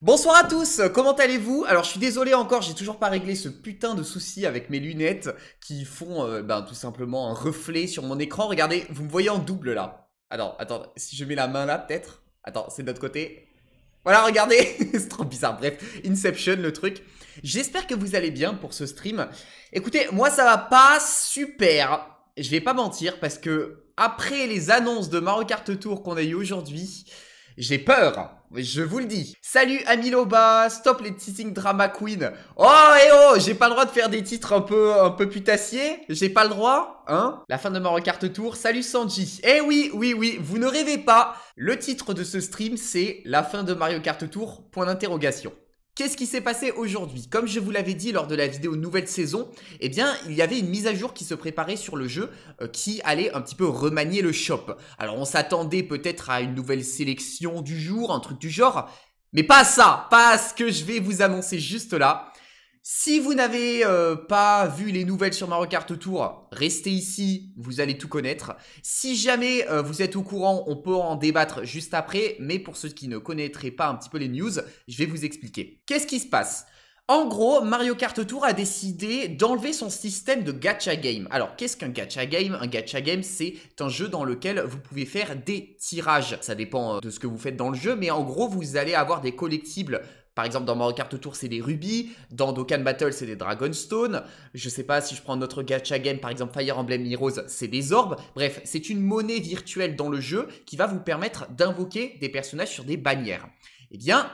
Bonsoir à tous, comment allez-vous Alors je suis désolé encore, j'ai toujours pas réglé ce putain de souci avec mes lunettes qui font euh, ben, tout simplement un reflet sur mon écran. Regardez, vous me voyez en double là. Alors, attends, si je mets la main là peut-être Attends, c'est de l'autre côté. Voilà, regardez, c'est trop bizarre. Bref, Inception le truc. J'espère que vous allez bien pour ce stream. Écoutez, moi ça va pas super. Je vais pas mentir parce que après les annonces de Mario Kart Tour qu'on a eu aujourd'hui, j'ai peur. Je vous le dis. Salut Amiloba, stop les teasing drama queen. Oh et eh oh, j'ai pas le droit de faire des titres un peu un peu putassiers. J'ai pas le droit, hein La fin de Mario Kart Tour. Salut Sanji. Eh oui, oui, oui, vous ne rêvez pas. Le titre de ce stream, c'est la fin de Mario Kart Tour. Point d'interrogation. Qu'est-ce qui s'est passé aujourd'hui Comme je vous l'avais dit lors de la vidéo nouvelle saison, eh bien, il y avait une mise à jour qui se préparait sur le jeu euh, qui allait un petit peu remanier le shop. Alors, on s'attendait peut-être à une nouvelle sélection du jour, un truc du genre, mais pas ça, pas ce que je vais vous annoncer juste là. Si vous n'avez euh, pas vu les nouvelles sur Mario Kart Tour, restez ici, vous allez tout connaître. Si jamais euh, vous êtes au courant, on peut en débattre juste après, mais pour ceux qui ne connaîtraient pas un petit peu les news, je vais vous expliquer. Qu'est-ce qui se passe en gros, Mario Kart Tour a décidé d'enlever son système de gacha game. Alors, qu'est-ce qu'un gacha game Un gacha game, c'est un jeu dans lequel vous pouvez faire des tirages. Ça dépend euh, de ce que vous faites dans le jeu, mais en gros, vous allez avoir des collectibles par exemple, dans Mario Kart Tour, c'est des rubis. Dans Dokkan Battle, c'est des Dragonstone. Je sais pas si je prends notre gacha game, par exemple Fire Emblem Heroes, c'est des orbes. Bref, c'est une monnaie virtuelle dans le jeu qui va vous permettre d'invoquer des personnages sur des bannières. Eh bien,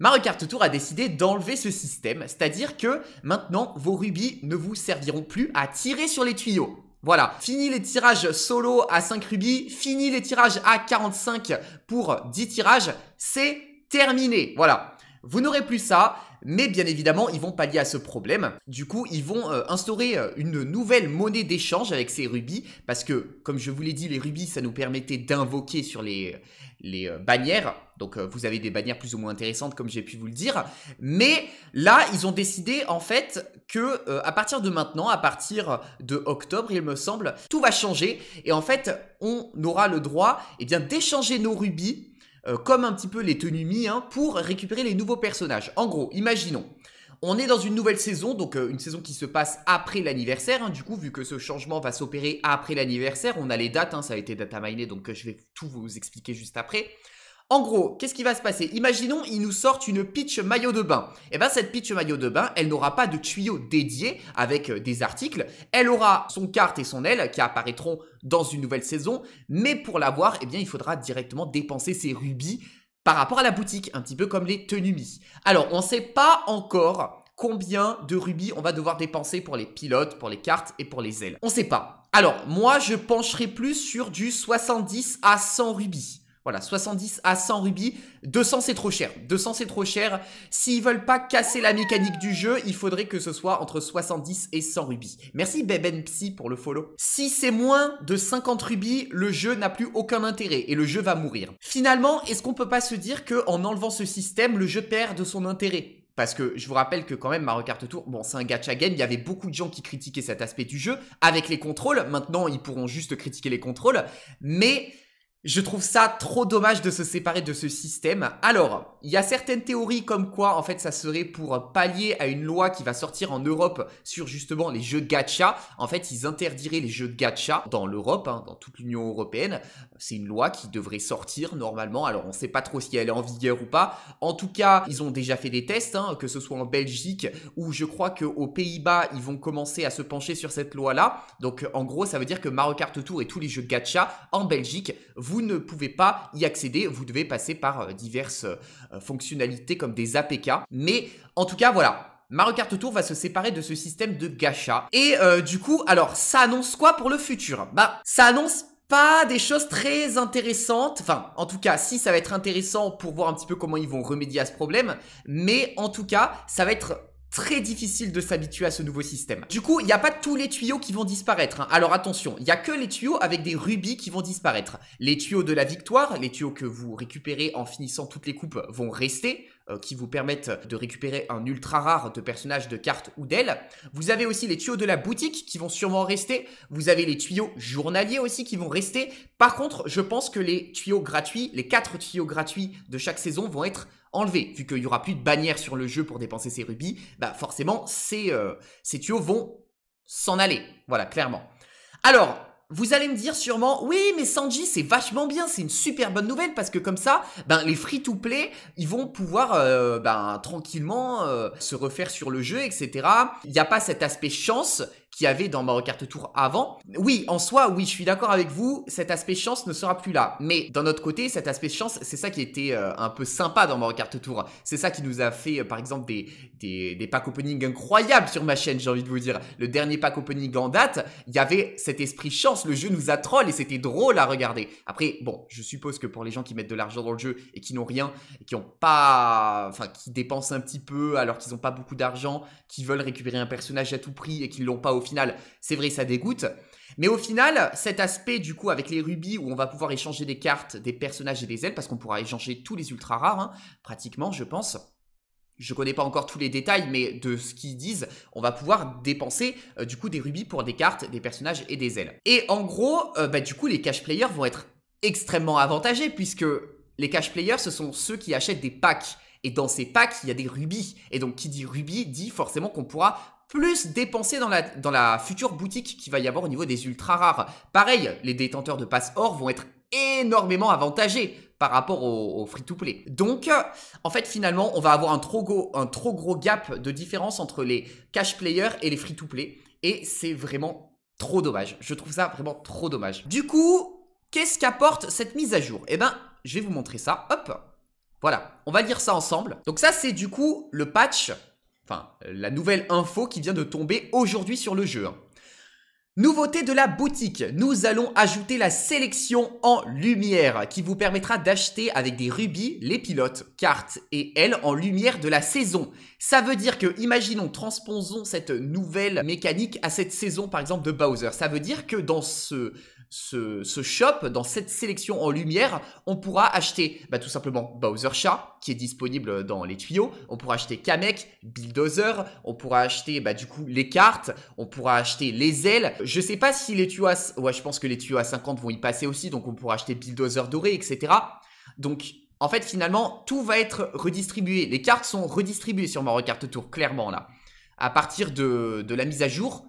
Mario Kart Tour a décidé d'enlever ce système, c'est-à-dire que maintenant vos rubis ne vous serviront plus à tirer sur les tuyaux. Voilà, fini les tirages solo à 5 rubis, fini les tirages à 45 pour 10 tirages, c'est terminé. Voilà. Vous n'aurez plus ça, mais bien évidemment, ils vont pallier à ce problème. Du coup, ils vont euh, instaurer euh, une nouvelle monnaie d'échange avec ces rubis, parce que, comme je vous l'ai dit, les rubis, ça nous permettait d'invoquer sur les, les euh, bannières. Donc, vous avez des bannières plus ou moins intéressantes, comme j'ai pu vous le dire. Mais là, ils ont décidé, en fait, que à partir de maintenant, à partir de octobre, il me semble, tout va changer. Et en fait, on aura le droit eh bien, d'échanger nos rubis euh, comme un petit peu les tenues mises hein, pour récupérer les nouveaux personnages. En gros, imaginons, on est dans une nouvelle saison, donc euh, une saison qui se passe après l'anniversaire. Hein, du coup, vu que ce changement va s'opérer après l'anniversaire, on a les dates, hein, ça a été data miné, donc euh, je vais tout vous expliquer juste après. En gros, qu'est-ce qui va se passer Imaginons, ils nous sortent une pitch maillot de bain. Eh bien, cette pitch maillot de bain, elle n'aura pas de tuyau dédié avec euh, des articles. Elle aura son carte et son aile qui apparaîtront dans une nouvelle saison. Mais pour l'avoir, eh bien, il faudra directement dépenser ses rubis par rapport à la boutique, un petit peu comme les tenumis. Alors, on ne sait pas encore combien de rubis on va devoir dépenser pour les pilotes, pour les cartes et pour les ailes. On ne sait pas. Alors, moi, je pencherai plus sur du 70 à 100 rubis. Voilà, 70 à 100 rubis. 200, c'est trop cher. 200, c'est trop cher. S'ils veulent pas casser la mécanique du jeu, il faudrait que ce soit entre 70 et 100 rubis. Merci Beben Psy pour le follow. Si c'est moins de 50 rubis, le jeu n'a plus aucun intérêt et le jeu va mourir. Finalement, est-ce qu'on peut pas se dire que en enlevant ce système, le jeu perd de son intérêt parce que je vous rappelle que quand même Mario Kart Tour, bon c'est un gacha game, il y avait beaucoup de gens qui critiquaient cet aspect du jeu avec les contrôles, maintenant ils pourront juste critiquer les contrôles, mais je trouve ça trop dommage de se séparer de ce système. Alors, il y a certaines théories comme quoi, en fait, ça serait pour pallier à une loi qui va sortir en Europe sur justement les jeux gacha. En fait, ils interdiraient les jeux gacha dans l'Europe, hein, dans toute l'Union Européenne. C'est une loi qui devrait sortir normalement. Alors, on ne sait pas trop si elle est en vigueur ou pas. En tout cas, ils ont déjà fait des tests, hein, que ce soit en Belgique ou je crois qu'aux Pays-Bas, ils vont commencer à se pencher sur cette loi-là. Donc, en gros, ça veut dire que Mario Kart Tour et tous les jeux gacha en Belgique vont vous ne pouvez pas y accéder, vous devez passer par euh, diverses euh, fonctionnalités comme des APK. Mais en tout cas, voilà, Mario Kart Tour va se séparer de ce système de gacha. Et euh, du coup, alors, ça annonce quoi pour le futur Bah, ça annonce pas des choses très intéressantes. Enfin, en tout cas, si ça va être intéressant pour voir un petit peu comment ils vont remédier à ce problème. Mais en tout cas, ça va être très difficile de s'habituer à ce nouveau système. Du coup, il n'y a pas tous les tuyaux qui vont disparaître. Hein. Alors attention, il n'y a que les tuyaux avec des rubis qui vont disparaître. Les tuyaux de la victoire, les tuyaux que vous récupérez en finissant toutes les coupes vont rester, euh, qui vous permettent de récupérer un ultra rare de personnages de cartes ou d'ailes. Vous avez aussi les tuyaux de la boutique qui vont sûrement rester. Vous avez les tuyaux journaliers aussi qui vont rester. Par contre, je pense que les tuyaux gratuits, les quatre tuyaux gratuits de chaque saison vont être Enlevé, Vu qu'il n'y aura plus de bannière sur le jeu pour dépenser ses rubis, bah forcément, ces, euh, ces tuyaux vont s'en aller. Voilà, clairement. Alors, vous allez me dire sûrement, oui, mais Sanji, c'est vachement bien, c'est une super bonne nouvelle parce que comme ça, ben, les free-to-play, ils vont pouvoir euh, ben, tranquillement euh, se refaire sur le jeu, etc. Il n'y a pas cet aspect chance qu'il y avait dans Mario Kart Tour avant. Oui, en soi, oui, je suis d'accord avec vous, cet aspect chance ne sera plus là. Mais d'un autre côté, cet aspect chance, c'est ça qui était euh, un peu sympa dans Mario Kart Tour. C'est ça qui nous a fait, euh, par exemple, des, des, packs opening incroyables sur ma chaîne, j'ai envie de vous dire. Le dernier pack opening en date, il y avait cet esprit chance, le jeu nous a troll et c'était drôle à regarder. Après, bon, je suppose que pour les gens qui mettent de l'argent dans le jeu et qui n'ont rien, et qui ont pas, enfin, qui dépensent un petit peu alors qu'ils n'ont pas beaucoup d'argent, qui veulent récupérer un personnage à tout prix et qui l'ont pas au final, c'est vrai, ça dégoûte. Mais au final, cet aspect du coup avec les rubis où on va pouvoir échanger des cartes, des personnages et des ailes, parce qu'on pourra échanger tous les ultra rares, hein, pratiquement, je pense. Je connais pas encore tous les détails, mais de ce qu'ils disent, on va pouvoir dépenser euh, du coup des rubis pour des cartes, des personnages et des ailes. Et en gros, euh, bah, du coup, les cash players vont être extrêmement avantagés puisque les cash players, ce sont ceux qui achètent des packs. Et dans ces packs, il y a des rubis. Et donc, qui dit rubis dit forcément qu'on pourra plus dépenser dans la, dans la future boutique qui va y avoir au niveau des ultra rares. Pareil, les détenteurs de passe or vont être énormément avantagés par rapport au, free-to-play. Donc, euh, en fait, finalement, on va avoir un trop, gros un trop gros gap de différence entre les cash players et les free-to-play. Et c'est vraiment trop dommage. Je trouve ça vraiment trop dommage. Du coup, qu'est-ce qu'apporte cette mise à jour Eh ben, je vais vous montrer ça. Hop voilà, on va lire ça ensemble. Donc ça, c'est du coup le patch Enfin, la nouvelle info qui vient de tomber aujourd'hui sur le jeu. Hein. Nouveauté de la boutique, nous allons ajouter la sélection en lumière qui vous permettra d'acheter avec des rubis les pilotes, cartes et ailes en lumière de la saison. Ça veut dire que, imaginons, transposons cette nouvelle mécanique à cette saison par exemple de Bowser. Ça veut dire que dans ce ce, shop, dans cette sélection en lumière, on pourra acheter bah, tout simplement Bowser Chat, qui est disponible dans les tuyaux. On pourra acheter Kamek, Bulldozer. On pourra acheter bah, du coup les cartes. On pourra acheter les ailes. Je sais pas si les tuyaux à... Ouais, je pense que les tuyaux à 50 vont y passer aussi. Donc on pourra acheter Bulldozer doré, etc. Donc en fait, finalement, tout va être redistribué. Les cartes sont redistribuées sur Mario Kart Tour, clairement là. À partir de, de la mise à jour,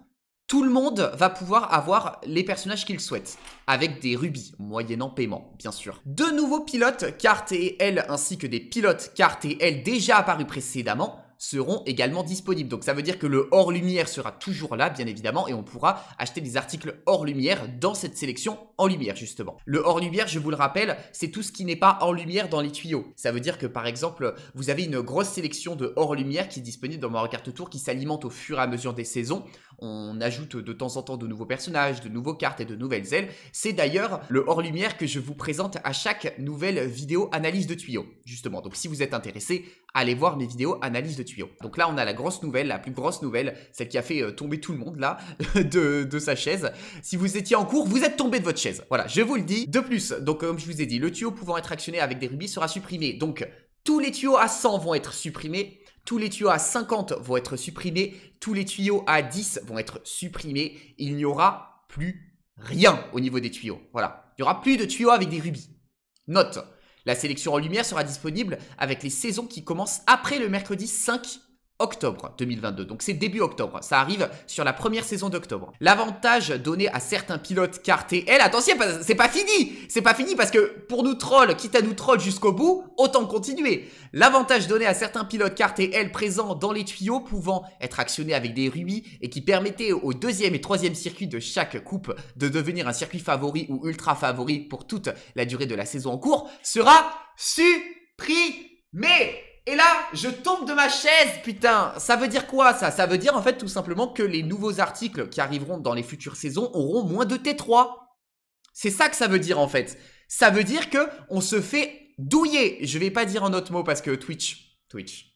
tout le monde va pouvoir avoir les personnages qu'il souhaite, avec des rubis, moyennant paiement, bien sûr. De nouveaux pilotes cartes et L, ainsi que des pilotes cartes et L déjà apparus précédemment, seront également disponibles. Donc ça veut dire que le hors lumière sera toujours là, bien évidemment, et on pourra acheter des articles hors lumière dans cette sélection en lumière, justement. Le hors lumière, je vous le rappelle, c'est tout ce qui n'est pas en lumière dans les tuyaux. Ça veut dire que, par exemple, vous avez une grosse sélection de hors lumière qui est disponible dans Mario Kart Tour, qui s'alimente au fur et à mesure des saisons on ajoute de temps en temps de nouveaux personnages, de nouveaux cartes et de nouvelles ailes. C'est d'ailleurs le hors-lumière que je vous présente à chaque nouvelle vidéo analyse de tuyaux, justement. Donc si vous êtes intéressé, allez voir mes vidéos analyse de tuyaux. Donc là, on a la grosse nouvelle, la plus grosse nouvelle, celle qui a fait euh, tomber tout le monde là, de, de sa chaise. Si vous étiez en cours, vous êtes tombé de votre chaise. Voilà, je vous le dis. De plus, donc euh, comme je vous ai dit, le tuyau pouvant être actionné avec des rubis sera supprimé. Donc tous les tuyaux à 100 vont être supprimés tous les tuyaux à 50 vont être supprimés, tous les tuyaux à 10 vont être supprimés. Il n'y aura plus rien au niveau des tuyaux. Voilà. Il n'y aura plus de tuyaux avec des rubis. Note, la sélection en lumière sera disponible avec les saisons qui commencent après le mercredi 5 octobre 2022. Donc c'est début octobre. Ça arrive sur la première saison d'octobre. L'avantage donné à certains pilotes et elle, attention, c'est pas fini C'est pas fini parce que pour nous trolls, quitte à nous troll jusqu'au bout, autant continuer. L'avantage donné à certains pilotes et elle présents dans les tuyaux pouvant être actionnés avec des rubis et qui permettaient au deuxième et troisième circuit de chaque coupe de devenir un circuit favori ou ultra favori pour toute la durée de la saison en cours sera supprimé et là, je tombe de ma chaise, putain Ça veut dire quoi, ça Ça veut dire, en fait, tout simplement que les nouveaux articles qui arriveront dans les futures saisons auront moins de T3. C'est ça que ça veut dire, en fait. Ça veut dire que on se fait douiller. Je vais pas dire en autre mot, parce que Twitch... Twitch...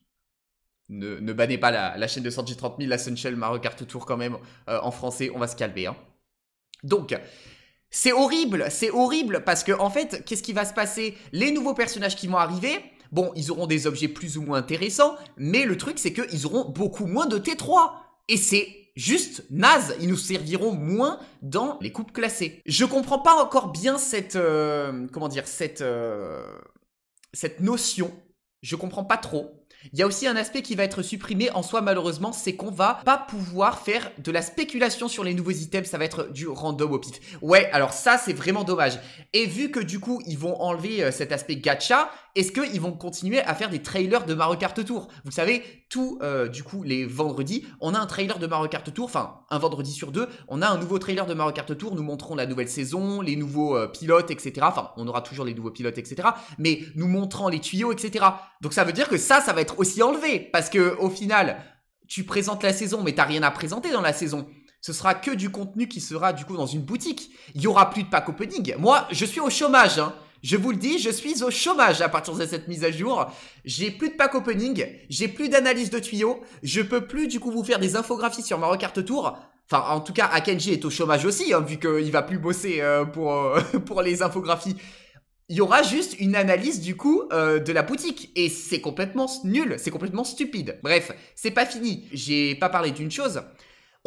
Ne, ne bannez pas la, la chaîne de Sanji 30 000, la Sunshell, ma recarte Tour quand même, euh, en français, on va se calmer. Hein. Donc, c'est horrible, c'est horrible, parce que, en fait, qu'est-ce qui va se passer Les nouveaux personnages qui vont arriver Bon, ils auront des objets plus ou moins intéressants, mais le truc c'est qu'ils auront beaucoup moins de T3. Et c'est juste naze, ils nous serviront moins dans les coupes classées. Je comprends pas encore bien cette... Euh, comment dire Cette... Euh, cette notion. Je comprends pas trop. Il y a aussi un aspect qui va être supprimé en soi malheureusement, c'est qu'on va pas pouvoir faire de la spéculation sur les nouveaux items, ça va être du random au pif. Ouais, alors ça c'est vraiment dommage. Et vu que du coup ils vont enlever euh, cet aspect gacha, est-ce qu'ils vont continuer à faire des trailers de Mario Kart Tour Vous savez, tous euh, du coup, les vendredis, on a un trailer de Mario Kart Tour, enfin, un vendredi sur deux, on a un nouveau trailer de Mario Kart Tour, nous montrons la nouvelle saison, les nouveaux euh, pilotes, etc. Enfin, on aura toujours les nouveaux pilotes, etc. Mais nous montrant les tuyaux, etc. Donc ça veut dire que ça, ça va être aussi enlevé, parce que au final, tu présentes la saison, mais n'as rien à présenter dans la saison ce sera que du contenu qui sera du coup dans une boutique. Il y aura plus de pack opening. Moi, je suis au chômage. Hein. Je vous le dis, je suis au chômage à partir de cette mise à jour. J'ai plus de pack opening, j'ai plus d'analyse de tuyaux, je peux plus du coup vous faire des infographies sur ma recarte Tour. Enfin, en tout cas, Akenji est au chômage aussi, hein, vu qu'il va plus bosser euh, pour, euh, pour les infographies. Il y aura juste une analyse du coup euh, de la boutique et c'est complètement nul, c'est complètement stupide. Bref, c'est pas fini. J'ai pas parlé d'une chose,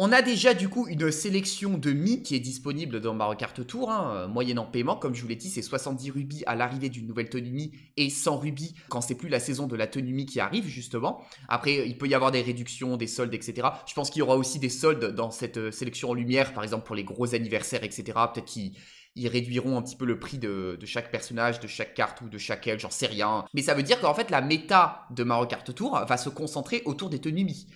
on a déjà du coup une sélection de Mi qui est disponible dans ma carte tour, Moyenne hein. euh, moyennant paiement. Comme je vous l'ai dit, c'est 70 rubis à l'arrivée d'une nouvelle tenue Mi et 100 rubis quand c'est plus la saison de la tenue Mi qui arrive justement. Après, il peut y avoir des réductions, des soldes, etc. Je pense qu'il y aura aussi des soldes dans cette euh, sélection en lumière, par exemple pour les gros anniversaires, etc. Peut-être qu'ils réduiront un petit peu le prix de, chaque personnage, de chaque carte ou de chaque elle, j'en sais rien. Mais ça veut dire qu'en fait la méta de Mario Kart Tour va se concentrer autour des tenues Mi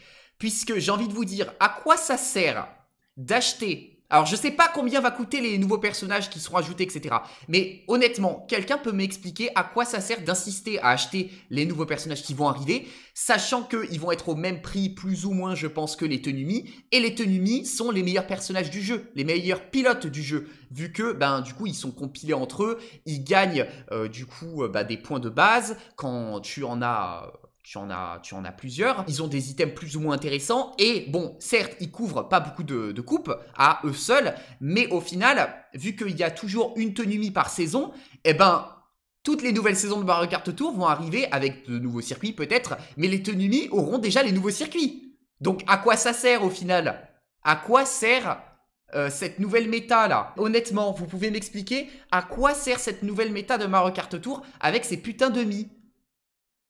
puisque j'ai envie de vous dire à quoi ça sert d'acheter. Alors je sais pas combien va coûter les nouveaux personnages qui seront ajoutés, etc. Mais honnêtement, quelqu'un peut m'expliquer à quoi ça sert d'insister à acheter les nouveaux personnages qui vont arriver, sachant qu'ils vont être au même prix plus ou moins, je pense, que les tenues Et les tenues sont les meilleurs personnages du jeu, les meilleurs pilotes du jeu, vu que ben du coup ils sont compilés entre eux, ils gagnent euh, du coup euh, bah, des points de base quand tu en as. Euh, tu en as, plusieurs. Ils ont des items plus ou moins intéressants et bon, certes, ils couvrent pas beaucoup de, coupes à eux seuls, mais au final, vu qu'il y a toujours une tenue Mi par saison, eh ben toutes les nouvelles saisons de Mario Kart Tour vont arriver avec de nouveaux circuits peut-être, mais les tenues Mi auront déjà les nouveaux circuits. Donc à quoi ça sert au final À quoi sert euh, cette nouvelle méta là Honnêtement, vous pouvez m'expliquer à quoi sert cette nouvelle méta de Mario Kart Tour avec ces putains de mi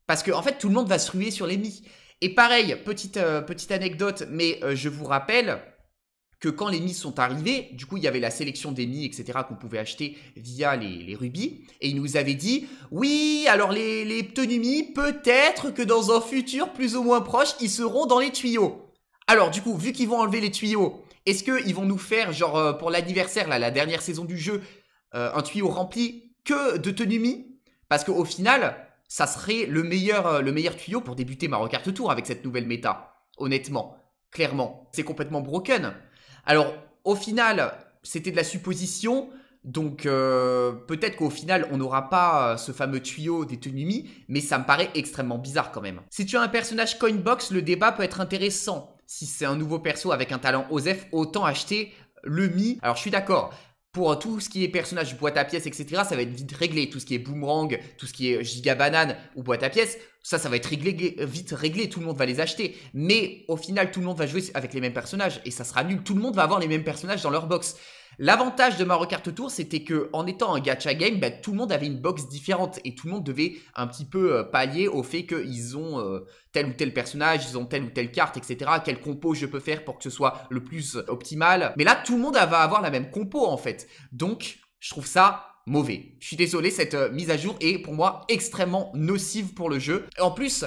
parce que, en fait, tout le monde va se ruer sur les mis. Et pareil, petite, euh, petite anecdote, mais euh, je vous rappelle que quand les mis sont arrivés, du coup, il y avait la sélection des mis, etc., qu'on pouvait acheter via les, rubis. Et ils nous avaient dit, oui, alors les, les peut-être que dans un futur plus ou moins proche, ils seront dans les tuyaux. Alors, du coup, vu qu'ils vont enlever les tuyaux, est-ce qu'ils vont nous faire, genre, euh, pour l'anniversaire, là, la dernière saison du jeu, un tuyau rempli que de tenues mis Parce qu'au final, ça serait le meilleur, euh, le meilleur tuyau pour débuter ma recarte Tour avec cette nouvelle méta. Honnêtement, clairement, c'est complètement broken. Alors, au final, c'était de la supposition. Donc euh, peut-être qu'au final on n'aura pas euh, ce fameux tuyau des Mi. mais ça me paraît extrêmement bizarre quand même. Si tu as un personnage Coinbox, le débat peut être intéressant. Si c'est un nouveau perso avec un talent OSEF, autant acheter le Mi. Alors je suis d'accord, pour tout ce qui est personnage boîte à pièces, etc., ça va être vite réglé. Tout ce qui est boomerang, tout ce qui est giga banane ou boîte à pièces, ça, ça va être réglé, vite réglé. Tout le monde va les acheter. Mais au final, tout le monde va jouer avec les mêmes personnages et ça sera nul. Tout le monde va avoir les mêmes personnages dans leur box. L'avantage de Mario carte Tour, c'était que en étant un gacha game, bah, tout le monde avait une box différente et tout le monde devait un petit peu euh, pallier au fait qu'ils ont euh, tel ou tel personnage, ils ont telle ou telle carte, etc. Quel compo je peux faire pour que ce soit le plus euh, optimal. Mais là, tout le monde va avoir la même compo en fait. Donc, je trouve ça mauvais. Je suis désolé, cette mise à jour est pour moi extrêmement nocive pour le jeu. Et en plus,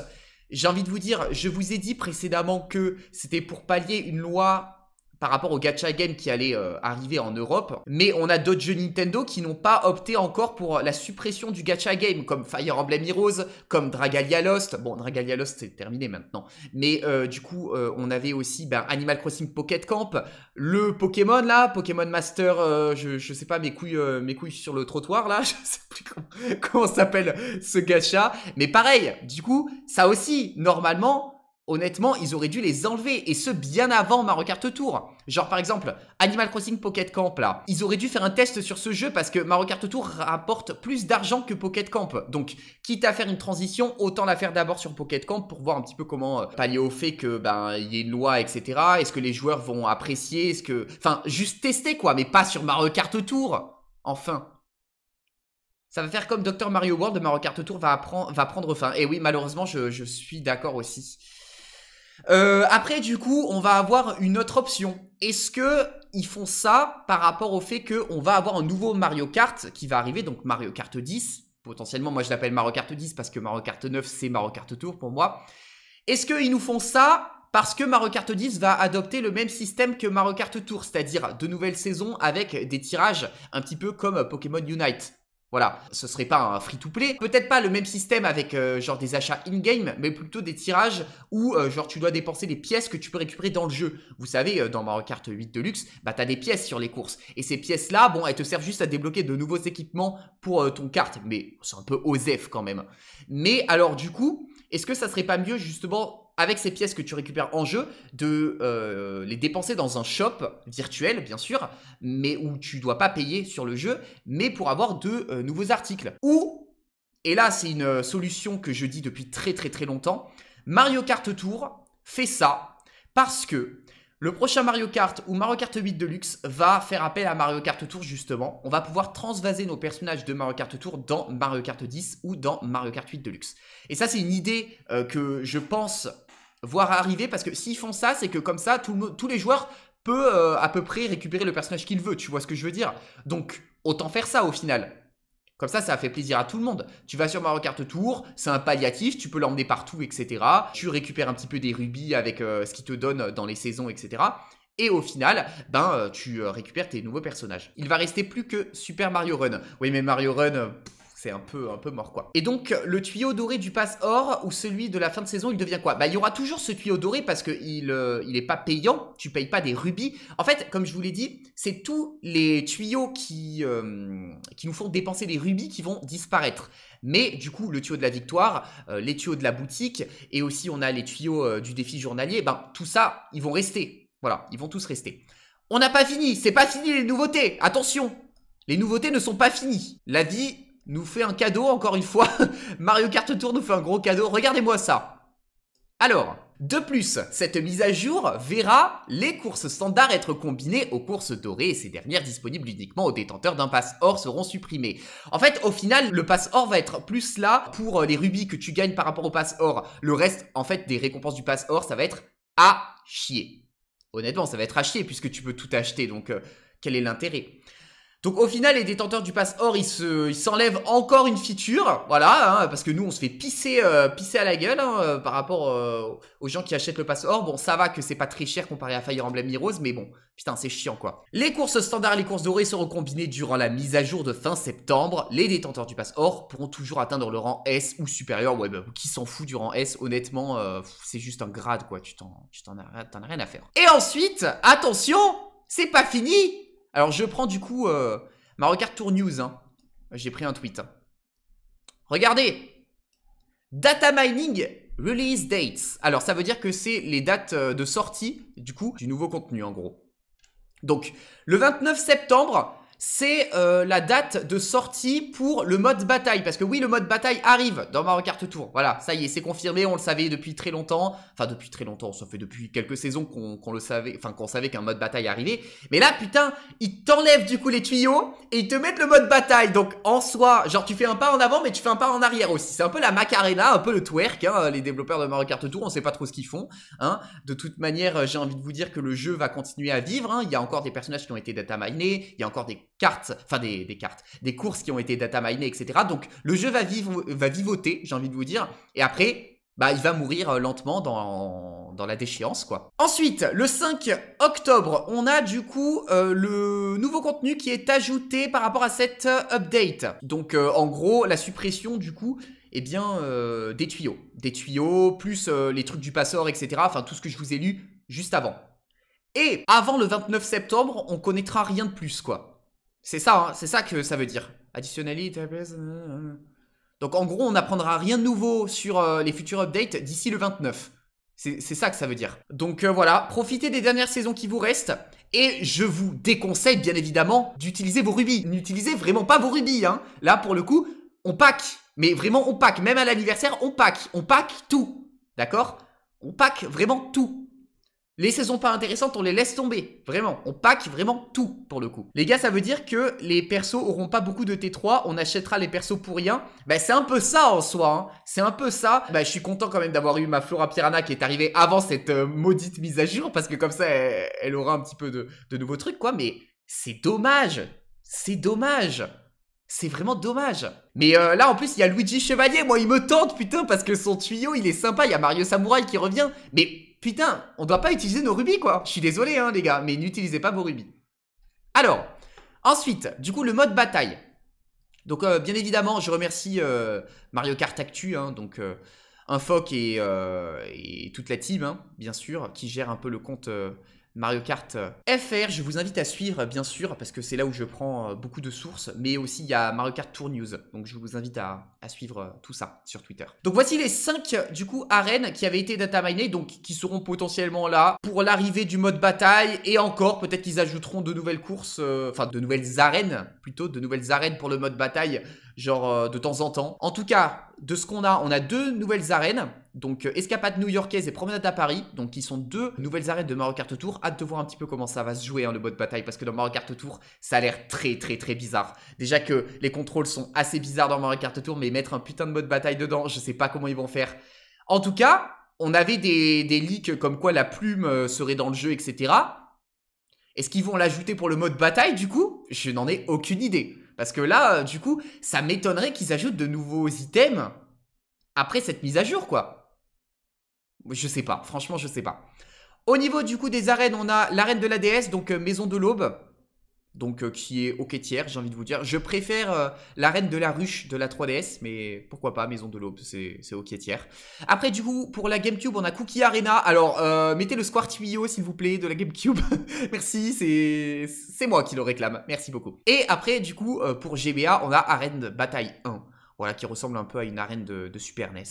j'ai envie de vous dire, je vous ai dit précédemment que c'était pour pallier une loi par rapport au gacha game qui allait euh, arriver en Europe. Mais on a d'autres jeux Nintendo qui n'ont pas opté encore pour euh, la suppression du gacha game, comme Fire Emblem Heroes, comme Dragalia Lost. Bon, Dragalia Lost, c'est terminé maintenant. Mais euh, du coup, on avait aussi ben, Animal Crossing Pocket Camp, le Pokémon là, Pokémon Master, je, sais pas, mes couilles, mes couilles sur le trottoir là, je sais plus comment, comment s'appelle ce gacha. Mais pareil, du coup, ça aussi, normalement, honnêtement, ils auraient dû les enlever, et ce, bien avant Mario Kart Tour. Genre, par exemple, Animal Crossing Pocket Camp, là, ils auraient dû faire un test sur ce jeu parce que Mario Kart Tour rapporte plus d'argent que Pocket Camp. Donc, quitte à faire une transition, autant la faire d'abord sur Pocket Camp pour voir un petit peu comment euh, pallier au fait que, ben, il y ait une loi, etc. Est-ce que les joueurs vont apprécier Est-ce que... Enfin, juste tester, quoi, mais pas sur Mario Kart Tour Enfin... Ça va faire comme Dr Mario World, Mario Kart Tour va, va prendre fin. Et oui, malheureusement, je suis d'accord aussi. Euh, après, du coup, on va avoir une autre option. Est-ce que ils font ça par rapport au fait qu'on va avoir un nouveau Mario Kart qui va arriver, donc Mario Kart 10. Potentiellement, moi je l'appelle Mario Kart 10 parce que Mario Kart 9, c'est Mario Kart Tour pour moi. Est-ce qu'ils nous font ça parce que Mario Kart 10 va adopter le même système que Mario Kart Tour, c'est-à-dire de nouvelles saisons avec des tirages un petit peu comme Pokémon Unite. Voilà, ce serait pas un free-to-play. Peut-être pas le même système avec euh, genre des achats in-game, mais plutôt des tirages où euh, genre tu dois dépenser des pièces que tu peux récupérer dans le jeu. Vous savez, euh, dans ma carte 8 Deluxe, bah t'as des pièces sur les courses. Et ces pièces-là, bon, elles te servent juste à débloquer de nouveaux équipements pour ton carte, Mais c'est un peu osef quand même. Mais alors du coup, est-ce que ça serait pas mieux justement avec ces pièces que tu récupères en jeu, de euh, les dépenser dans un shop virtuel, bien sûr, mais où tu ne dois pas payer sur le jeu, mais pour avoir de euh, nouveaux articles. Ou, et là c'est une euh, solution que je dis depuis très très très longtemps, Mario Kart Tour fait ça parce que le prochain Mario Kart ou Mario Kart 8 Deluxe va faire appel à Mario Kart Tour justement. On va pouvoir transvaser nos personnages de Mario Kart Tour dans Mario Kart 10 ou dans Mario Kart 8 Deluxe. Et ça c'est une idée que je pense voir arriver parce que s'ils font ça, c'est que comme ça, tout tous les joueurs peuvent euh, à peu près récupérer le personnage qu'il veut. Tu vois ce que je veux dire Donc, autant faire ça au final. Comme ça, ça a fait plaisir à tout le monde. Tu vas sur Mario Kart Tour, c'est un palliatif, tu peux l'emmener partout, etc. Tu récupères un petit peu des rubis avec euh, ce qui te donne dans les saisons, etc. Et au final, ben, euh, tu récupères tes nouveaux personnages. Il va rester plus que Super Mario Run. Oui, mais Mario Run, c'est un peu, un peu mort quoi. Et donc le tuyau doré du pass or ou celui de la fin de saison, il devient quoi Bah il y aura toujours ce tuyau doré parce qu'il n'est euh, est pas payant, tu payes pas des rubis. En fait, comme je vous l'ai dit, c'est tous les tuyaux qui, euh, qui nous font dépenser des rubis qui vont disparaître. Mais du coup, le tuyau de la victoire, euh, les tuyaux de la boutique, et aussi on a les tuyaux du défi journalier, ben tout ça, ils vont rester. Voilà, ils vont tous rester. On n'a pas fini, c'est pas fini les nouveautés, attention Les nouveautés ne sont pas finies. La vie nous fait un cadeau encore une fois. Mario Kart Tour nous fait un gros cadeau. Regardez-moi ça. Alors, de plus, cette mise à jour verra les courses standards être combinées aux courses dorées et ces dernières disponibles uniquement aux détenteurs d'un pass or seront supprimées. En fait, au final, le pass or va être plus là pour euh, les rubis que tu gagnes par rapport au pass or. Le reste, en fait, des récompenses du pass or, ça va être à chier. Honnêtement, ça va être à chier puisque tu peux tout acheter, donc euh, quel est l'intérêt donc au final, les détenteurs du pass or, ils s'enlèvent encore une feature, voilà, hein, parce que nous, on se fait pisser, euh, à la gueule hein, euh, par rapport euh, aux gens qui achètent le pass or. Bon, ça va que c'est pas très cher comparé à Fire Emblem Heroes, mais bon, putain, c'est chiant quoi. Les courses standards et les courses dorées seront combinées durant la mise à jour de fin septembre. Les détenteurs du pass or pourront toujours atteindre le rang S ou supérieur. Ouais, bah, qui s'en fout du rang S, honnêtement, c'est juste un grade quoi, tu t'en as, as rien à faire. Et ensuite, attention, c'est pas fini alors je prends du coup euh, ma recarte Tour News. Hein. J'ai pris un tweet. Regardez Data mining release dates. Alors ça veut dire que c'est les dates euh, de sortie du coup du nouveau contenu en gros. Donc le 29 septembre, c'est euh, la date de sortie pour le mode bataille. Parce que oui, le mode bataille arrive dans Mario Kart Tour. Voilà, ça y est, c'est confirmé, on le savait depuis très longtemps. Enfin, depuis très longtemps, ça fait depuis quelques saisons qu'on le savait, enfin qu'on savait qu'un mode bataille arrivait. Mais là, putain, ils t'enlèvent du coup les tuyaux et ils te mettent le mode bataille. Donc en soi, genre tu fais un pas en avant, mais tu fais un pas en arrière aussi. C'est un peu la Macarena, un peu le twerk, hein, les développeurs de Mario Kart Tour, on sait pas trop ce qu'ils font. Hein. De toute manière, j'ai envie de vous dire que le jeu va continuer à vivre. Hein. Il y a encore des personnages qui ont été data minés, il y a encore des cartes, enfin des, cartes, des courses qui ont été data minées, etc. Donc le jeu va, vivre, va vivoter, j'ai envie de vous dire, et après, bah, il va mourir euh, lentement dans, la déchéance, quoi. Ensuite, le 5 octobre, on a du coup euh, le nouveau contenu qui est ajouté par rapport à cette euh, update. Donc en gros, la suppression du coup eh bien, des tuyaux. Des tuyaux, plus les trucs du passeur, etc. Enfin, tout ce que je vous ai lu juste avant. Et avant le 29 septembre, on connaîtra rien de plus, quoi. C'est ça, hein, c'est ça que ça veut dire. Additionnalité. Euh, euh. Donc en gros, on n'apprendra rien de nouveau sur euh, les futurs updates d'ici le 29. C'est ça que ça veut dire. Donc voilà, profitez des dernières saisons qui vous restent. Et je vous déconseille bien évidemment d'utiliser vos rubis. N'utilisez vraiment pas vos rubis. Hein. Là pour le coup, on pack. Mais vraiment on pack. Même à l'anniversaire, on pack. On pack tout. D'accord On pack vraiment tout. Les saisons pas intéressantes, on les laisse tomber. Vraiment. On pack vraiment tout pour le coup. Les gars, ça veut dire que les persos auront pas beaucoup de T3. On achètera les persos pour rien. Bah, c'est un peu ça en soi. Hein. C'est un peu ça. Bah, je suis content quand même d'avoir eu ma Flora Piranha qui est arrivée avant cette euh, maudite mise à jour parce que comme ça, elle, aura un petit peu de, nouveaux trucs, quoi. Mais c'est dommage. C'est dommage. C'est vraiment dommage. Mais euh, là, en plus, il y a Luigi Chevalier. Moi, il me tente, putain, parce que son tuyau, il est sympa. Il y a Mario Samouraï qui revient. Mais Putain, on doit pas utiliser nos rubis, quoi. Je suis désolé, hein, les gars, mais n'utilisez pas vos rubis. Alors, ensuite, du coup, le mode bataille. Donc, euh, bien évidemment, je remercie euh, Mario Kart Actu, hein, donc euh, Infoc et, euh, toute la team, hein, bien sûr, qui gère un peu le compte Mario Kart euh, FR. Je vous invite à suivre, bien sûr, parce que c'est là où je prends euh, beaucoup de sources, mais aussi il y a Mario Kart Tour News. Donc je vous invite à, suivre euh, tout ça sur Twitter. Donc voici les 5 du coup arènes qui avaient été data donc qui seront potentiellement là pour l'arrivée du mode bataille et encore peut-être qu'ils ajouteront de nouvelles courses, enfin de nouvelles arènes plutôt, de nouvelles arènes pour le mode bataille genre euh, de temps en temps. En tout cas, de ce qu'on a, on a deux nouvelles arènes. Donc, euh, Escapade new-yorkaise et Promenade à Paris. Donc, qui sont deux nouvelles arènes de Mario Kart Tour. Hâte de voir un petit peu comment ça va se jouer, hein, le mode bataille. Parce que dans Mario Kart Tour, ça a l'air très, très, très bizarre. Déjà que les contrôles sont assez bizarres dans Mario Kart Tour. Mais mettre un putain de mode bataille dedans, je sais pas comment ils vont faire. En tout cas, on avait des, des leaks comme quoi la plume euh, serait dans le jeu, etc. Est-ce qu'ils vont l'ajouter pour le mode bataille du coup Je n'en ai aucune idée. Parce que là, euh, du coup, ça m'étonnerait qu'ils ajoutent de nouveaux items après cette mise à jour, quoi. Je sais pas, franchement, je sais pas. Au niveau du coup des arènes, on a l'arène de la déesse, donc euh, Maison de l'Aube donc euh, qui est au tiers, j'ai envie de vous dire. Je préfère euh, l'arène de la ruche de la 3DS, mais pourquoi pas, Maison de l'Aube, c'est au tiers. Après, du coup, pour la GameCube, on a Cookie Arena. Alors, euh, mettez le Square Tuyau, s'il vous plaît, de la GameCube. Merci, c'est moi qui le réclame. Merci beaucoup. Et après, du coup, pour GBA, on a Arène Bataille 1. Voilà, qui ressemble un peu à une arène de Super NES.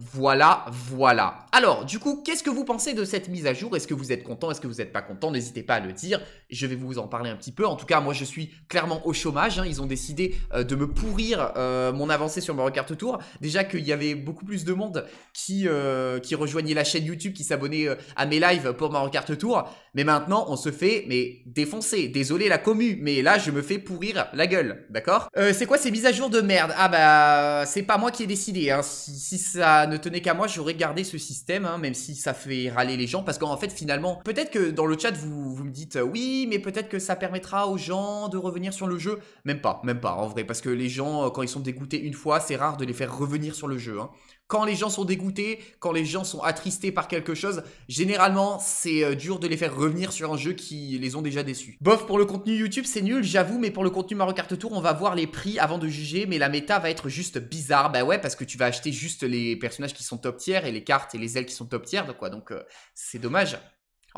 Voilà, voilà. Alors, du coup, qu'est-ce que vous pensez de cette mise à jour Est-ce que vous êtes content Est-ce que vous n'êtes pas content N'hésitez pas à le dire. Je vais vous en parler un petit peu. En tout cas, moi, je suis clairement au chômage. Hein. Ils ont décidé euh, de me pourrir euh, mon avancée sur Mario Kart Tour. Déjà qu'il y avait beaucoup plus de monde qui, euh, qui rejoignait la chaîne YouTube, qui s'abonnait à mes lives pour Mario Kart Tour. Mais maintenant, on se fait mais défoncer. Désolé la commu, mais là, je me fais pourrir la gueule. D'accord C'est quoi ces mises à jour de merde Ah bah, c'est pas moi qui ai décidé. Hein. si ça ne tenez qu'à moi, j'aurais gardé ce système, hein, même si ça fait râler les gens, parce qu'en fait, finalement, peut-être que dans le chat, vous, me dites euh, oui, mais peut-être que ça permettra aux gens de revenir sur le jeu. Même pas, même pas, en vrai, parce que les gens, euh, quand ils sont dégoûtés une fois, c'est rare de les faire revenir sur le jeu. Hein. Quand les gens sont dégoûtés, quand les gens sont attristés par quelque chose, généralement c'est euh, dur de les faire revenir sur un jeu qui les ont déjà déçus. Bof, pour le contenu YouTube c'est nul, j'avoue, mais pour le contenu Mario Kart Tour on va voir les prix avant de juger, mais la méta va être juste bizarre. Bah ouais, parce que tu vas acheter juste les personnages qui sont top tiers et les cartes et les ailes qui sont top tiers, donc quoi, donc euh, c'est dommage.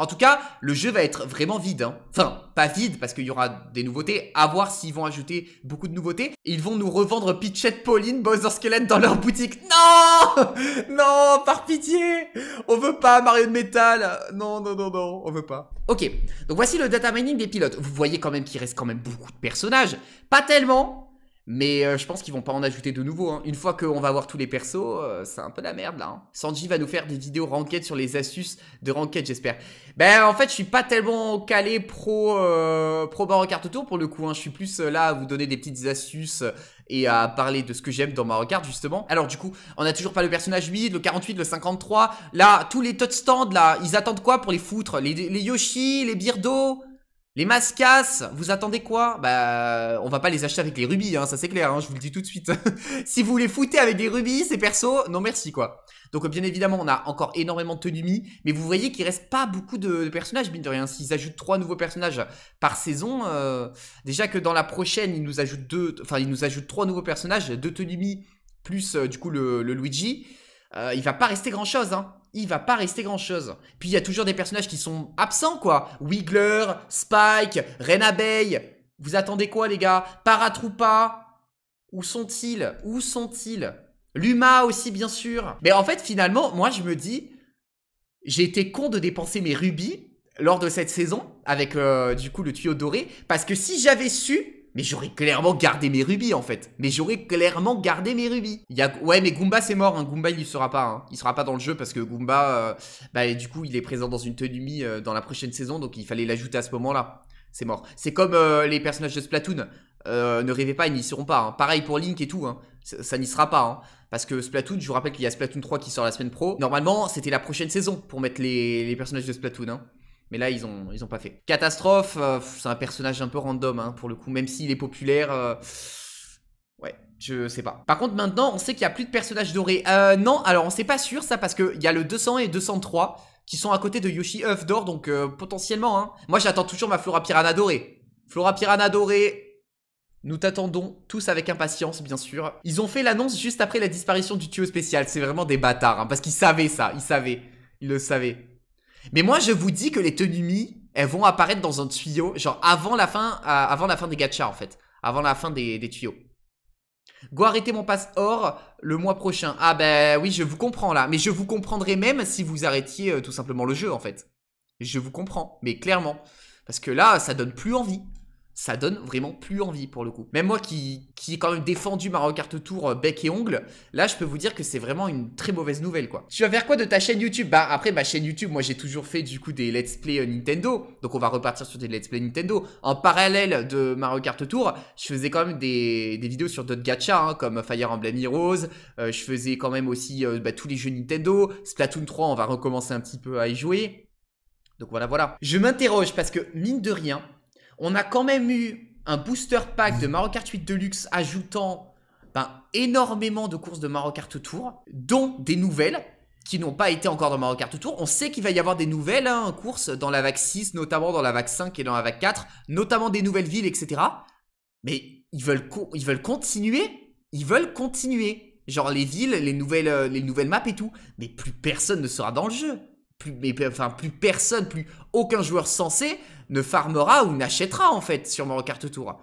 En tout cas, le jeu va être vraiment vide. Hein. Enfin, pas vide parce qu'il y aura des nouveautés. À voir s'ils vont ajouter beaucoup de nouveautés. Ils vont nous revendre Pitchette Pauline, Bowser Skeleton dans leur boutique. Non Non, par pitié On veut pas Mario de métal Non, non, non, non, on veut pas. Ok, donc voici le data mining des pilotes. Vous voyez quand même qu'il reste quand même beaucoup de personnages. Pas tellement, mais euh, je pense qu'ils vont pas en ajouter de nouveau. Hein. Une fois qu'on va avoir tous les persos, euh, c'est un peu la merde là. Hein. Sanji va nous faire des vidéos ranked sur les astuces de ranked, j'espère. Ben en fait, je suis pas tellement calé pro euh, pro Mario Tour pour le coup. Hein. Je suis plus euh, là à vous donner des petites astuces et à parler de ce que j'aime dans ma Kart justement. Alors du coup, on a toujours pas le personnage 8, le 48, le 53. Là, tous les touchstands, là, ils attendent quoi pour les foutre les, les Yoshi, les Birdo les mascasses, vous attendez quoi Bah, on va pas les acheter avec les rubis, hein, ça c'est clair, hein, je vous le dis tout de suite. si vous les foutez avec des rubis, ces persos, non merci quoi. Donc bien évidemment, on a encore énormément de tenues mais vous voyez qu'il reste pas beaucoup de, personnages, mine de rien. S'ils ajoutent trois nouveaux personnages par saison, euh, déjà que dans la prochaine, ils nous ajoutent deux, enfin ils nous ajoutent trois nouveaux personnages, de tenues plus euh, du coup le, Luigi, euh, il va pas rester grand chose, hein il va pas rester grand chose. Puis il y a toujours des personnages qui sont absents, quoi. Wiggler, Spike, Reine Abeille. Vous attendez quoi, les gars Paratroopa Où sont-ils Où sont-ils Luma aussi, bien sûr. Mais en fait, finalement, moi, je me dis, j'ai été con de dépenser mes rubis lors de cette saison avec euh, du coup le tuyau doré parce que si j'avais su mais j'aurais clairement gardé mes rubis en fait. Mais j'aurais clairement gardé mes rubis. Il y Ouais, mais Goomba c'est mort. Hein. Goomba il n'y sera pas. Hein. Il sera pas dans le jeu parce que Goomba, euh, bah, du coup, il est présent dans une tenue mi euh, dans la prochaine saison. Donc il fallait l'ajouter à ce moment-là. C'est mort. C'est comme euh, les personnages de Splatoon. ne rêvez pas, ils n'y seront pas. Hein. Pareil pour Link et tout. Hein. Ça, n'y sera pas. Hein. Parce que Splatoon, je vous rappelle qu'il y a Splatoon 3 qui sort la semaine pro. Normalement, c'était la prochaine saison pour mettre les, les personnages de Splatoon. Mais là, ils ont, ils ont pas fait. Catastrophe, euh, c'est un personnage un peu random, hein, pour le coup, même s'il est populaire. Euh, ouais, je sais pas. Par contre, maintenant, on sait qu'il y a plus de personnages dorés. Euh, non, alors on sait pas sûr ça, parce qu'il y a le 200 et 203 qui sont à côté de Yoshi œuf d'or, donc euh, potentiellement, hein. Moi, j'attends toujours ma Flora Piranha dorée. Flora Piranha dorée, nous t'attendons tous avec impatience, bien sûr. Ils ont fait l'annonce juste après la disparition du tuyau spécial. C'est vraiment des bâtards, hein, parce qu'ils savaient ça, ils savaient. Ils le savaient. Mais moi, je vous dis que les tenues elles vont apparaître dans un tuyau, genre avant la fin, euh, avant la fin des gachas en fait, avant la fin des, tuyaux. Go arrêter mon passe or le mois prochain. Ah ben oui, je vous comprends là, mais je vous comprendrais même si vous arrêtiez euh, tout simplement le jeu en fait. Je vous comprends, mais clairement, parce que là, ça donne plus envie ça donne vraiment plus envie pour le coup. Même moi qui, qui ai quand même défendu Mario Kart Tour euh, bec et ongle, là je peux vous dire que c'est vraiment une très mauvaise nouvelle quoi. Tu vas faire quoi de ta chaîne YouTube Bah après ma chaîne YouTube, moi j'ai toujours fait du coup des let's play euh, Nintendo, donc on va repartir sur des let's play Nintendo. En parallèle de Mario Kart Tour, je faisais quand même des, des vidéos sur d'autres gachas hein, comme Fire Emblem Heroes, euh, je faisais quand même aussi bah, tous les jeux Nintendo, Splatoon 3 on va recommencer un petit peu à y jouer. Donc voilà voilà. Je m'interroge parce que mine de rien, on a quand même eu un booster pack de Mario Kart 8 Deluxe ajoutant ben, énormément de courses de Mario Kart Tour, dont des nouvelles qui n'ont pas été encore dans Mario Kart Tour. On sait qu'il va y avoir des nouvelles hein, courses dans la vague 6, notamment dans la vague 5 et dans la vague 4, notamment des nouvelles villes, etc. Mais ils veulent, ils veulent continuer. Ils veulent continuer. Genre les villes, les nouvelles, euh, les nouvelles maps et tout. Mais plus personne ne sera dans le jeu. Plus, mais, enfin, plus personne, plus aucun joueur censé ne farmera ou n'achètera en fait sur mon carte Tour.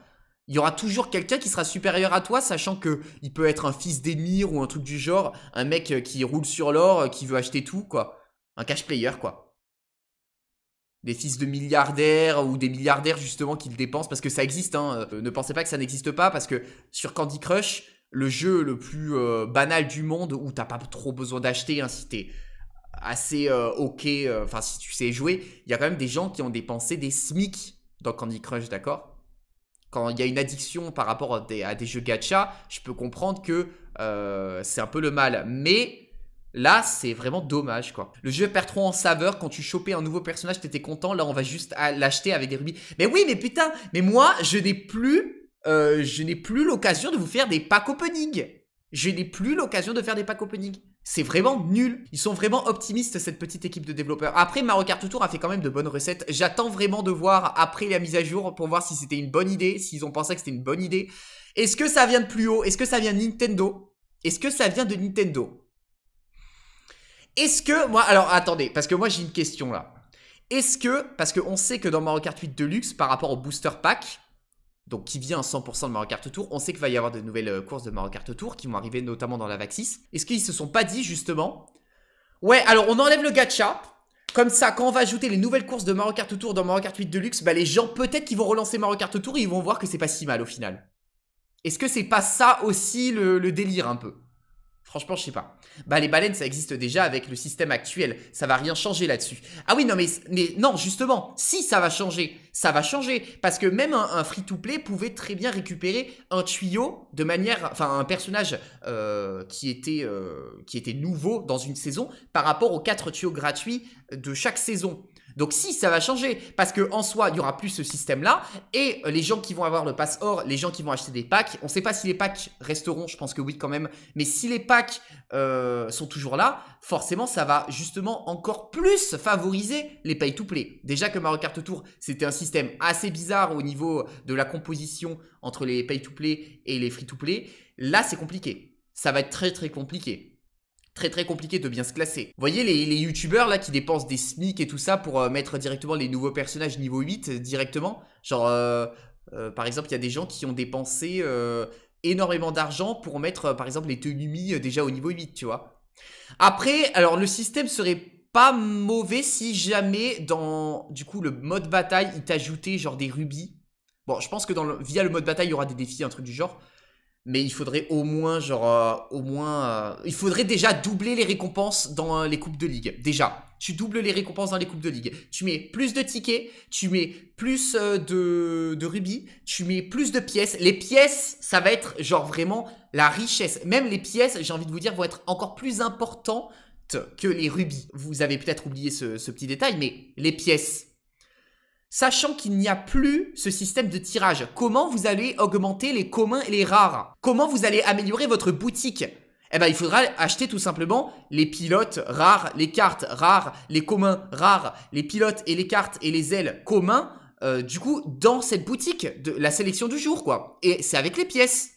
Il y aura toujours quelqu'un qui sera supérieur à toi, sachant que il peut être un fils d'émir ou un truc du genre, un mec euh, qui roule sur l'or, euh, qui veut acheter tout, quoi. Un cash player, quoi. Des fils de milliardaires ou des milliardaires justement qui le dépensent, parce que ça existe, hein. Euh, ne pensez pas que ça n'existe pas, parce que sur Candy Crush, le jeu le plus banal du monde où t'as pas trop besoin d'acheter, hein, si t'es assez euh, ok, euh, enfin si tu sais jouer, il y a quand même des gens qui ont dépensé des SMIC dans Candy Crush, d'accord Quand il y a une addiction par rapport à des, jeux gacha, je peux comprendre que euh, c'est un peu le mal. Mais là, c'est vraiment dommage, quoi. Le jeu perd trop en saveur. Quand tu chopais un nouveau personnage, t'étais content. Là, on va juste l'acheter avec des rubis. Mais oui, mais putain, mais moi, je n'ai plus, je n'ai plus l'occasion de vous faire des packs opening. Je n'ai plus l'occasion de faire des packs opening. C'est vraiment nul. Ils sont vraiment optimistes, cette petite équipe de développeurs. Après, Mario Kart Tour a fait quand même de bonnes recettes. J'attends vraiment de voir après la mise à jour pour voir si c'était une bonne idée, s'ils ont pensé que c'était une bonne idée. Est-ce que ça vient de plus haut Est-ce que ça vient de Nintendo Est-ce que ça vient de Nintendo Est-ce que... Moi, alors attendez, parce que moi j'ai une question là. Est-ce que, parce qu'on sait que dans Mario Kart 8 Deluxe, par rapport au Booster Pack, donc qui vient à 100% de Mario Kart Tour. On sait qu'il va y avoir de nouvelles euh, courses de Mario Kart Tour qui vont arriver notamment dans la VAX 6. Est-ce qu'ils se sont pas dit justement Ouais, alors on enlève le gacha. Comme ça, quand on va ajouter les nouvelles courses de Mario Kart Tour dans Mario Kart 8 Deluxe, bah les gens peut-être qu'ils vont relancer Mario Kart Tour et ils vont voir que c'est pas si mal au final. Est-ce que c'est pas ça aussi le délire un peu Franchement, je sais pas. Bah, les baleines, ça existe déjà avec le système actuel. Ça va rien changer là-dessus. Ah oui, non, mais, non, justement, si ça va changer, ça va changer. Parce que même un, free-to-play pouvait très bien récupérer un tuyau de manière. Enfin, un personnage euh, qui, était, euh, qui était nouveau dans une saison par rapport aux quatre tuyaux gratuits de chaque saison. Donc si, ça va changer, parce que en soi, il n'y aura plus ce système-là, et euh, les gens qui vont avoir le pass or, les gens qui vont acheter des packs, on ne sait pas si les packs resteront, je pense que oui quand même, mais si les packs euh, sont toujours là, forcément, ça va justement encore plus favoriser les pay-to-play. Déjà que Mario Kart Tour, c'était un système assez bizarre au niveau de la composition entre les pay-to-play et les free-to-play, là, c'est compliqué. Ça va être très très compliqué très très compliqué de bien se classer. Vous voyez les, les youtubeurs là qui dépensent des SMIC et tout ça pour euh, mettre directement les nouveaux personnages niveau 8 euh, directement. Genre euh, par exemple il y a des gens qui ont dépensé énormément d'argent pour mettre par exemple les tenues déjà au niveau 8 tu vois. Après alors le système serait pas mauvais si jamais dans du coup le mode bataille il t'ajoutait genre des rubis. Bon je pense que dans via le mode bataille il y aura des défis un truc du genre mais il faudrait au moins, genre, euh, au moins, euh, il faudrait déjà doubler les récompenses dans euh, les coupes de ligue. Déjà, tu doubles les récompenses dans les coupes de ligue. Tu mets plus de tickets, tu mets plus de, rubis, tu mets plus de pièces. Les pièces, ça va être genre vraiment la richesse. Même les pièces, j'ai envie de vous dire, vont être encore plus importantes que les rubis. Vous avez peut-être oublié ce, ce petit détail, mais les pièces, sachant qu'il n'y a plus ce système de tirage Comment vous allez augmenter les communs et les rares Comment vous allez améliorer votre boutique eh ben, il faudra acheter tout simplement les pilotes rares, les cartes rares, les communs rares, les pilotes et les cartes et les ailes communs, euh, du coup, dans cette boutique de la sélection du jour, quoi. Et c'est avec les pièces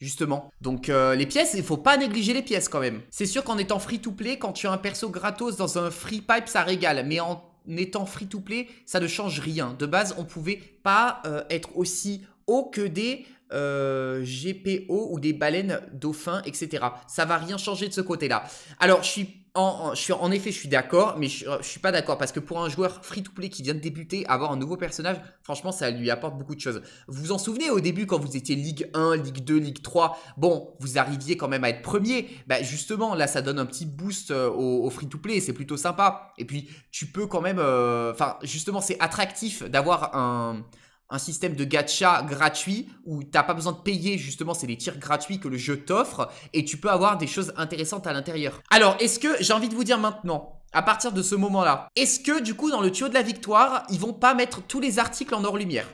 justement. Donc euh, les pièces, il faut pas négliger les pièces quand même. C'est sûr qu'en étant free to play, quand tu as un perso gratos dans un free pipe, ça régale. Mais en n'étant free-to-play, ça ne change rien. De base, on pouvait pas euh, être aussi haut que des euh, GPO ou des baleines dauphins, etc. Ça va rien changer de ce côté-là. Alors, je suis en, effet, je suis d'accord, mais je, ne suis pas d'accord parce que pour un joueur free-to-play qui vient de débuter, avoir un nouveau personnage, franchement, ça lui apporte beaucoup de choses. Vous vous en souvenez au début quand vous étiez Ligue 1, Ligue 2, Ligue 3, bon, vous arriviez quand même à être premier. Bah justement, là, ça donne un petit boost euh, au, free-to-play, c'est plutôt sympa. Et puis, tu peux quand même, euh, enfin, justement, c'est attractif d'avoir un un système de gacha gratuit où t'as pas besoin de payer justement c'est les tirs gratuits que le jeu t'offre et tu peux avoir des choses intéressantes à l'intérieur. Alors est-ce que j'ai envie de vous dire maintenant à partir de ce moment là est-ce que du coup dans le tuyau de la victoire ils vont pas mettre tous les articles en hors lumière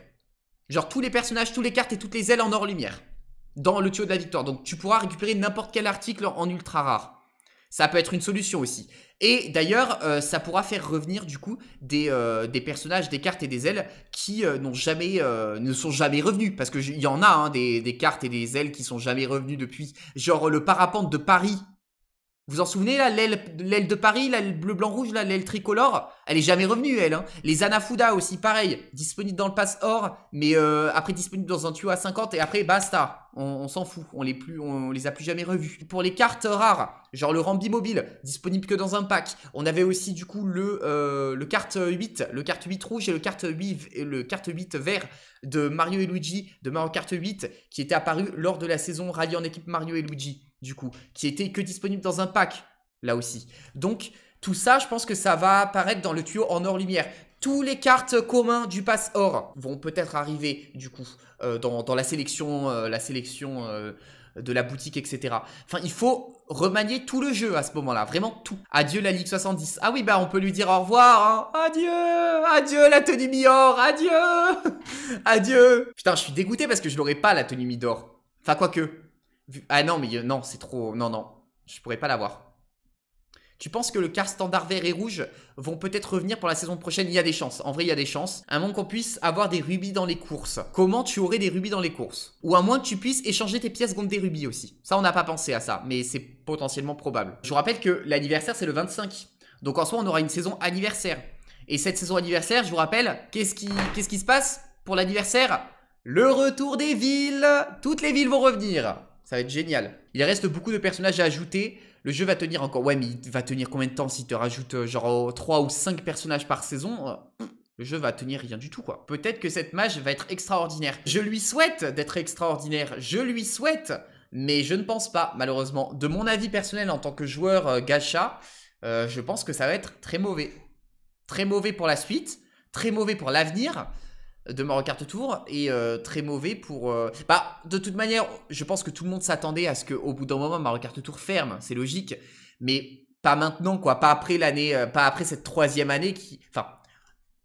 genre tous les personnages toutes les cartes et toutes les ailes en hors lumière dans le tuyau de la victoire donc tu pourras récupérer n'importe quel article en ultra rare ça peut être une solution aussi. Et d'ailleurs, euh, ça pourra faire revenir du coup des, euh, des, personnages, des cartes et des ailes qui euh, n'ont jamais, ne sont jamais revenus. Parce qu'il y en a hein, des, cartes et des ailes qui sont jamais revenus depuis. Genre le parapente de Paris vous en souvenez là, l'aile de Paris, l'aile bleu blanc rouge, l'aile tricolore, elle est jamais revenue elle. Hein. Les Anafuda aussi pareil, disponible dans le pass or, mais euh, après disponible dans un tuyau à 50 et après basta, on, s'en fout, on les plus, on, les a plus jamais revus. Pour les cartes rares, genre le Rambi mobile, disponible que dans un pack. On avait aussi du coup le euh, le carte 8, le carte 8 rouge et le carte 8 le carte 8 vert de Mario et Luigi de Mario Kart 8 qui était apparu lors de la saison rallye en équipe Mario et Luigi du coup, qui était que disponible dans un pack, là aussi. Donc, tout ça, je pense que ça va apparaître dans le tuyau en or-lumière. Tous les cartes communs du pass or vont peut-être arriver, du coup, euh, dans, la sélection, euh, la sélection euh, de la boutique, etc. Enfin, il faut remanier tout le jeu à ce moment-là, vraiment tout. Adieu la Ligue 70. Ah oui, bah on peut lui dire au revoir. Hein. Adieu, adieu la tenue mi-or, adieu, adieu. Putain, je suis dégoûté parce que je l'aurais pas la tenue mi-d'or. Enfin, quoique, ah non, mais euh, non, c'est trop. Non, non, je pourrais pas l'avoir. Tu penses que le car standard vert et rouge vont peut-être revenir pour la saison prochaine Il y a des chances. En vrai, il y a des chances. À moins qu'on puisse avoir des rubis dans les courses. Comment tu aurais des rubis dans les courses Ou à moins que tu puisses échanger tes pièces contre des rubis aussi. Ça, on n'a pas pensé à ça, mais c'est potentiellement probable. Je vous rappelle que l'anniversaire, c'est le 25. Donc en soi, on aura une saison anniversaire. Et cette saison anniversaire, je vous rappelle, qu'est-ce qui, qu'est-ce qui se passe pour l'anniversaire Le retour des villes Toutes les villes vont revenir ça va être génial. Il reste beaucoup de personnages à ajouter. Le jeu va tenir encore. Ouais, mais il va tenir combien de temps s'il te rajoute euh, genre 3 euh, ou 5 personnages par saison euh, le jeu va tenir rien du tout quoi. Peut-être que cette match va être extraordinaire. Je lui souhaite d'être extraordinaire, je lui souhaite, mais je ne pense pas malheureusement. De mon avis personnel en tant que joueur gacha, je pense que ça va être très mauvais. Très mauvais pour la suite, très mauvais pour l'avenir, de Mario Kart Tour et euh, très mauvais pour... Euh, bah, de toute manière, je pense que tout le monde s'attendait à ce que, au bout d'un moment, maroc carte Tour ferme, c'est logique, mais pas maintenant, quoi, pas après l'année, euh, pas après cette troisième année qui... Enfin,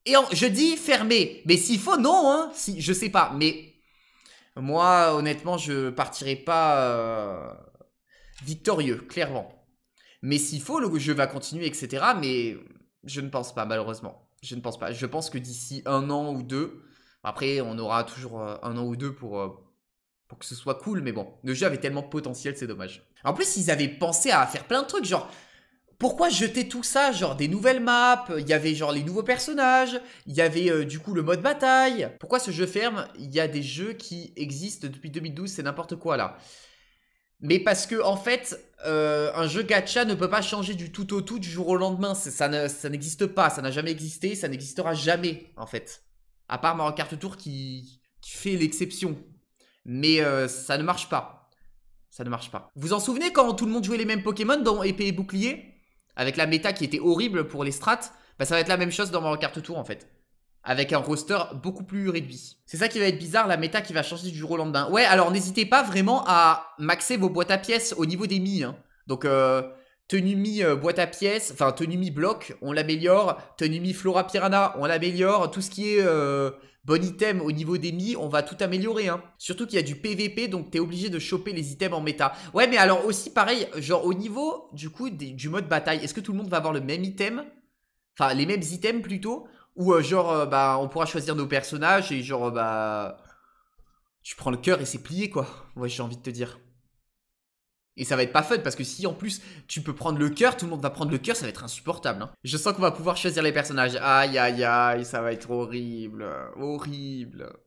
et je dis fermer, mais s'il faut, non, hein, si, je sais pas, mais moi, honnêtement, je partirai pas victorieux, clairement. Mais s'il faut, le jeu va continuer, etc., mais je ne pense pas, malheureusement je ne pense pas. Je pense que d'ici un an ou deux, après, on aura toujours euh, un an ou deux pour, euh, pour que ce soit cool, mais bon, le jeu avait tellement de potentiel, c'est dommage. En plus, ils avaient pensé à faire plein de trucs, genre, pourquoi jeter tout ça Genre des nouvelles maps, il y avait genre les nouveaux personnages, il y avait euh, du coup le mode bataille. Pourquoi ce jeu ferme Il y a des jeux qui existent depuis 2012, c'est n'importe quoi là. Mais parce que en fait, un jeu gacha ne peut pas changer du tout au tout du jour au lendemain. Ça n'existe pas, ça n'a jamais existé, ça n'existera jamais en fait. À part Mario Kart Tour qui, fait l'exception. Mais euh, ça ne marche pas. Ça ne marche pas. Vous en souvenez quand tout le monde jouait les mêmes Pokémon dans Épée et Bouclier Avec la méta qui était horrible pour les strats. Bah, ça va être la même chose dans Mario Kart Tour en fait. Avec un roster beaucoup plus réduit. C'est ça qui va être bizarre, la méta qui va changer du jour Ouais, alors n'hésitez pas vraiment à maxer vos boîtes à pièces au niveau des mi. Hein. Donc euh, Tenue mi boîte à pièces, enfin tenue mi bloc, on l'améliore. Tenue mi flora piranha, on l'améliore. Tout ce qui est euh, bon item au niveau des mi, on va tout améliorer. Hein. Surtout qu'il y a du PVP, donc t'es obligé de choper les items en méta. Ouais, mais alors aussi pareil, genre au niveau du coup du mode bataille, est-ce que tout le monde va avoir le même item Enfin les mêmes items plutôt Ou euh, genre euh, bah on pourra choisir nos personnages et genre bah tu prends le cœur et c'est plié quoi. Ouais j'ai envie de te dire. Et ça va être pas fun parce que si en plus tu peux prendre le cœur, tout le monde va prendre le cœur, ça va être insupportable. Hein. Je sens qu'on va pouvoir choisir les personnages. Aïe aïe aïe, ça va être horrible. Horrible.